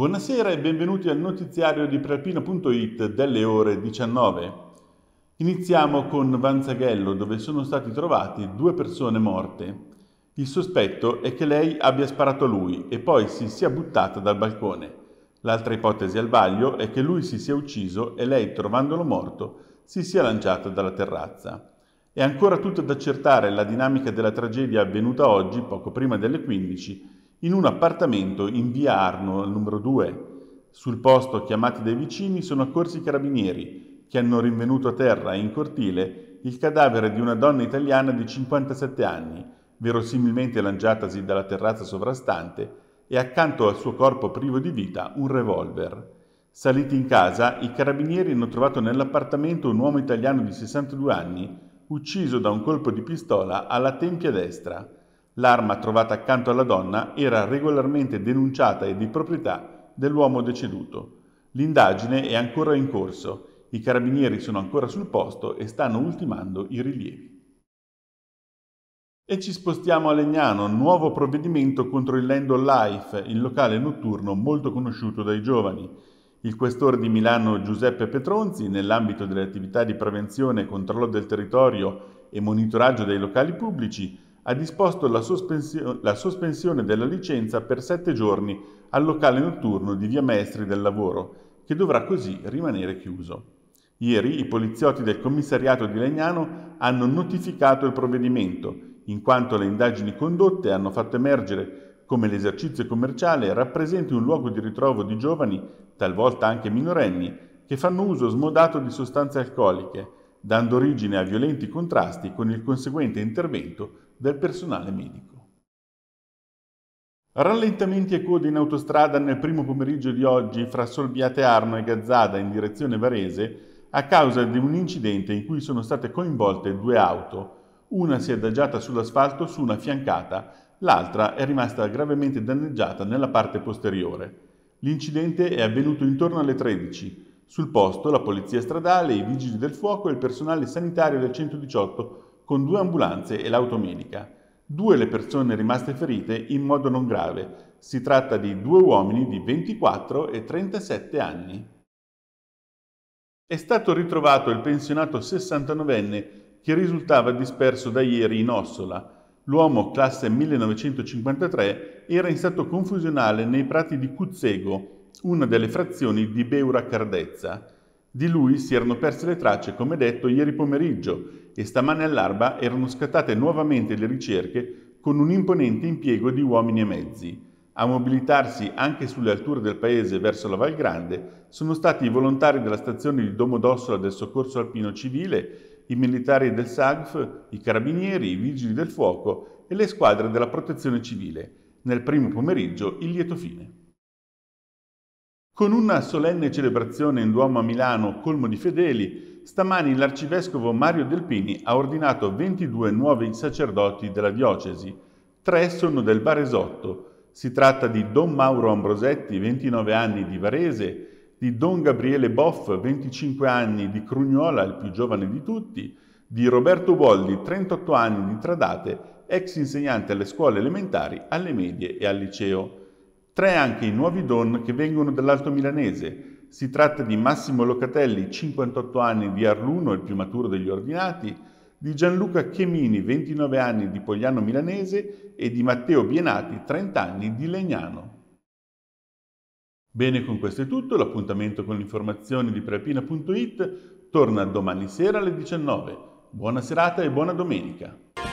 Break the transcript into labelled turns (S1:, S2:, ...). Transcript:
S1: Buonasera e benvenuti al notiziario di prealpino.it delle ore 19. Iniziamo con Vanzaghello dove sono stati trovati due persone morte. Il sospetto è che lei abbia sparato a lui e poi si sia buttata dal balcone. L'altra ipotesi al vaglio è che lui si sia ucciso e lei, trovandolo morto, si sia lanciata dalla terrazza. È ancora tutto da accertare la dinamica della tragedia avvenuta oggi, poco prima delle 15, in un appartamento in via Arno al numero 2. Sul posto, chiamati dai vicini, sono accorsi i carabinieri, che hanno rinvenuto a terra e in cortile il cadavere di una donna italiana di 57 anni, verosimilmente lanciatasi dalla terrazza sovrastante, e accanto al suo corpo privo di vita un revolver. Saliti in casa, i carabinieri hanno trovato nell'appartamento un uomo italiano di 62 anni, ucciso da un colpo di pistola alla tempia destra. L'arma trovata accanto alla donna era regolarmente denunciata e di proprietà dell'uomo deceduto. L'indagine è ancora in corso, i carabinieri sono ancora sul posto e stanno ultimando i rilievi. E ci spostiamo a Legnano, nuovo provvedimento contro il Lendo Life, il locale notturno molto conosciuto dai giovani. Il questore di Milano Giuseppe Petronzi, nell'ambito delle attività di prevenzione, controllo del territorio e monitoraggio dei locali pubblici, ha disposto la, sospensio- la sospensione della licenza per sette giorni al locale notturno di Via Maestri del Lavoro, che dovrà così rimanere chiuso. Ieri i poliziotti del commissariato di Legnano hanno notificato il provvedimento, in quanto le indagini condotte hanno fatto emergere come l'esercizio commerciale rappresenti un luogo di ritrovo di giovani, talvolta anche minorenni, che fanno uso smodato di sostanze alcoliche, dando origine a violenti contrasti con il conseguente intervento del personale medico. Rallentamenti e code in autostrada nel primo pomeriggio di oggi fra Solbiate Arno e Gazzada in direzione Varese a causa di un incidente in cui sono state coinvolte due auto. Una si è adagiata sull'asfalto su una fiancata, l'altra è rimasta gravemente danneggiata nella parte posteriore. L'incidente è avvenuto intorno alle 13. Sul posto la polizia stradale, i vigili del fuoco e il personale sanitario del 118 con due ambulanze e l'automedica. Due le persone rimaste ferite in modo non grave. Si tratta di due uomini di 24 e 37 anni. È stato ritrovato il pensionato 69enne che risultava disperso da ieri in Ossola. L'uomo, classe 1953, era in stato confusionale nei prati di Cuzzego, una delle frazioni di Beura Cardezza. Di lui si erano perse le tracce, come detto, ieri pomeriggio, e stamane all'Arba erano scattate nuovamente le ricerche con un imponente impiego di uomini e mezzi. A mobilitarsi anche sulle alture del paese verso la Val Grande sono stati i volontari della stazione di Domodossola del Soccorso Alpino Civile, i militari del SAGF, i carabinieri, i vigili del fuoco e le squadre della protezione civile. Nel primo pomeriggio il lieto fine. Con una solenne celebrazione in Duomo a Milano colmo di fedeli, stamani l'arcivescovo Mario Delpini ha ordinato 22 nuovi sacerdoti della diocesi. Tre sono del Varesotto. Si tratta di Don Mauro Ambrosetti, 29 anni, di Varese, di Don Gabriele Boff, 25 anni, di Crugnola, il più giovane di tutti, di Roberto Boldi, 38 anni, di Tradate, ex insegnante alle scuole elementari, alle medie e al liceo. Tre anche i nuovi don che vengono dall'Alto Milanese. Si tratta di Massimo Locatelli, 58 anni di Arluno, il più maturo degli ordinati, di Gianluca Chemini, 29 anni di Pogliano Milanese e di Matteo Bienati, 30 anni di Legnano. Bene, con questo è tutto. L'appuntamento con le informazioni di prealpina.it torna domani sera alle 19. Buona serata e buona domenica.